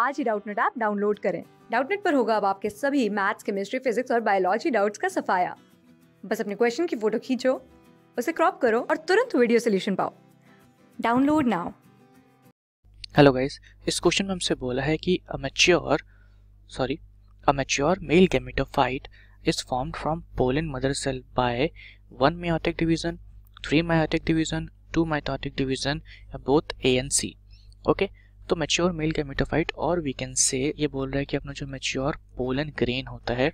आज ही Doubtnut app download करें डाउटनेट पर होगा अब आपके सभी मैथ्स केमिस्ट्री फिजिक्स और बायोलॉजी डाउट्स का सफाया बस अपने क्वेश्चन की फोटो खींचो उसे क्रॉप करो और तुरंत वीडियो सोल्यूशन पाओ डाउनलोड नाउ हेलो गाइस इस क्वेश्चन में हमसे बोला है कि a mature sorry a mature male gametophyte is formed from pollen mother cell by one meiotic division three meiotic division two meiotic division division, both A and C. Okay, तो mature male का और we can say ये बोल रहा है कि अपना जो मेच्योर पोलन ग्रेन होता है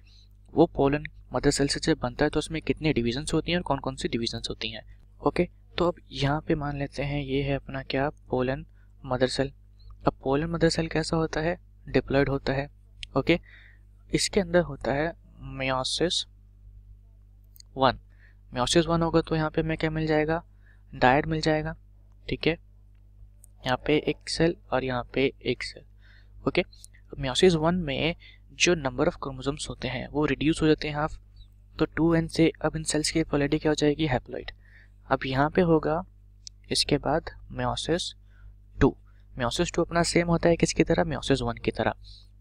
वो पोलन मदर सेल से जब बनता है तो उसमें कितने डिविजन्स होती हैं और कौन कौन सी डिविजन्स होती हैं ओके तो अब यहाँ पे मान लेते हैं ये है अपना क्या पोलन मदर सेल अब पोलन मदर सेल कैसा होता है डिप्लॉयड होता है ओके इसके अंदर होता है म्योसिस वन म्योसिस वन होगा तो यहाँ पे हमें क्या मिल जाएगा डायड मिल जाएगा ठीक है यहाँ पे एक सेल और यहाँ पे एक सेल ओके म्योसिस वन में जो नंबर ऑफ क्रोमोजोम्स होते हैं वो रिड्यूस हो जाते हैं हाफ तो टू एन से अब इन सेल्स की क्वालिटी क्या हो जाएगी हैप्लॉइड अब यहाँ पे होगा इसके बाद म्योसिस टू म्योसिस टू अपना सेम होता है किसकी तरह म्योसिस वन की तरह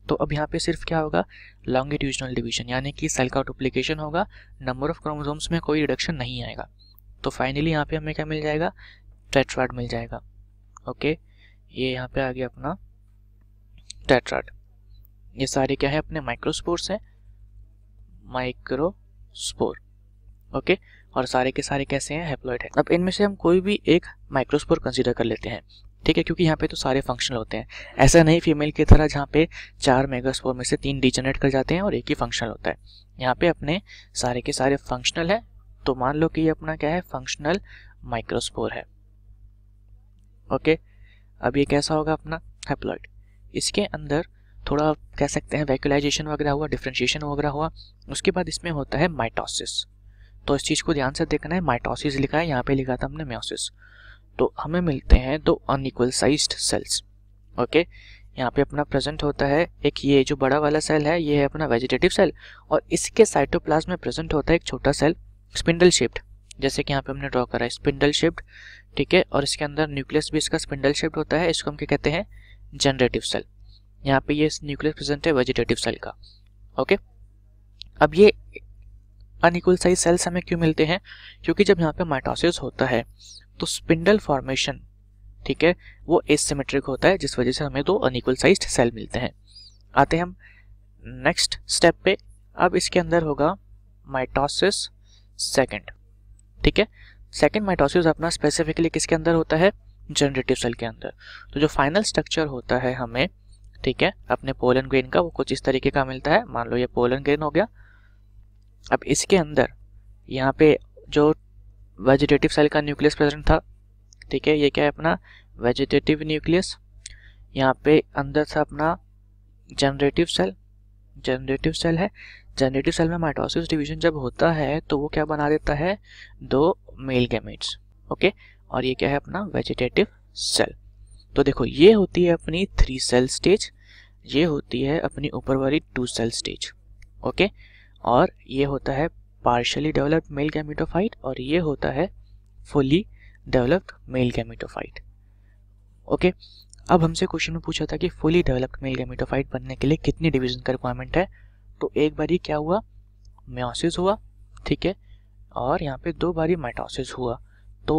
तो अब यहाँ पे सिर्फ क्या होगा लॉन्गिट्यूजनल डिवीजन यानी कि सेल का डुप्लीकेशन होगा नंबर ऑफ क्रोमोजोम्स में कोई रिडक्शन नहीं आएगा तो फाइनली यहाँ पे हमें क्या मिल जाएगा टेट्राड मिल जाएगा ओके ये यहाँ पे आ गया अपना टेट्राड ये सारे क्या है अपने माइक्रोस्पोर्स हैं माइक्रोस्पोर ओके और सारे के सारे कैसे हैं हेप्लॉइड है अब इनमें से हम कोई भी एक माइक्रोस्पोर कंसीडर कर लेते हैं ठीक है क्योंकि यहाँ पे तो सारे फंक्शनल होते हैं ऐसा नहीं फीमेल की तरह जहाँ पे चार मेगास्पोर में से तीन डिजनरेट कर जाते हैं और एक ही फंक्शनल होता है यहाँ पे अपने सारे के सारे फंक्शनल है तो मान लो कि ये अपना क्या है फंक्शनल माइक्रोस्पोर है ओके अब ये कैसा होगा अपना हेप्लॉइड इसके अंदर थोड़ा कह सकते हैं वैक्यूलाइजेशन वगैरह हुआ डिफ्रेंशिएशन वगैरह हुआ उसके बाद इसमें होता है माइटोसिस तो इस चीज़ को ध्यान से देखना है माइटोसिस लिखा है यहाँ पे लिखा था हमने म्योसिस तो हमें मिलते हैं दो अनइक्वल साइज्ड सेल्स ओके यहाँ पे अपना प्रेजेंट होता है एक ये जो बड़ा वाला सेल है ये है अपना वेजिटेटिव सेल और इसके साइटोप्लाज्म में प्रेजेंट होता है एक छोटा सेल स्पिंडल शेप्ड जैसे कि यहाँ पे हमने ड्रॉ करा है स्पिंडल शेप्ड ठीक है और इसके अंदर न्यूक्लियस भी इसका स्पिंडल शेप्ड होता है इसको हम क्या कहते हैं जनरेटिव सेल यहाँ पे ये न्यूक्लियस प्रेजेंट है वेजिटेटिव सेल का ओके अब ये अनिकुल साइज सेल्स हमें क्यों मिलते हैं क्योंकि जब यहाँ पे माइटोसिस होता है तो स्पिंडल फॉर्मेशन ठीक है वो एसिमेट्रिक होता है जिस वजह से हमें दो अनिकुल साइज सेल मिलते हैं आते हैं हम नेक्स्ट स्टेप पे अब इसके अंदर होगा माइटोसिस सेकंड ठीक है सेकेंड माइटोसिस अपना स्पेसिफिकली किसके अंदर होता है जनरेटिव सेल के अंदर तो जो फाइनल स्ट्रक्चर होता है हमें ठीक है अपने पोलन ग्रेन का वो कुछ इस तरीके का मिलता है मान लो ये पोलन ग्रेन हो गया अब इसके अंदर यहाँ पे जो वेजिटेटिव सेल का न्यूक्लियस प्रेजेंट था ठीक है ये क्या है अपना वेजिटेटिव न्यूक्लियस यहाँ पे अंदर था अपना जनरेटिव सेल जनरेटिव सेल है जनरेटिव सेल में माइटोसिस डिवीजन जब होता है तो वो क्या बना देता है दो मेल गैमेट्स ओके और ये क्या है अपना वेजिटेटिव सेल तो देखो ये होती है अपनी थ्री सेल स्टेज ये होती है अपनी ऊपर वाली टू सेल स्टेज ओके और ये होता है पार्शली डेवलप्ड मेल गैमेटोफाइट और ये होता है fully developed male gametophyte okay अब हमसे क्वेश्चन में पूछा था कि फुली डेवलप्ड मेल गैमेटोफाइट बनने के लिए कितनी डिवीजन का रिक्वायरमेंट है तो एक बारी क्या हुआ म्योसिस हुआ ठीक है और यहाँ पे दो बारी माइटोसिस हुआ तो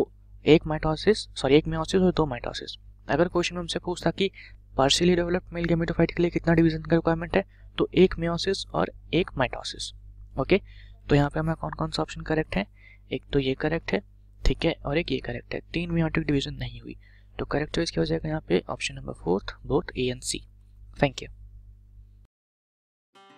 एक माइटोसिस सॉरी एक म्योसिस और दो माइटोसिस अगर क्वेश्चन हमसे पूछता कि पार्शियली डेवलप्ड मेल गेमेटोफाइट के लिए कितना डिवीजन का रिक्वायरमेंट है तो एक म्योसिस और एक माइटोसिस ओके तो यहाँ पे हमें कौन कौन सा ऑप्शन करेक्ट है एक तो ये करेक्ट है ठीक है और एक ये करेक्ट है तीन म्योटिक डिवीजन नहीं हुई तो करेक्ट चॉइस क्या हो जाएगा यहाँ पे option number fourth both A and C thank you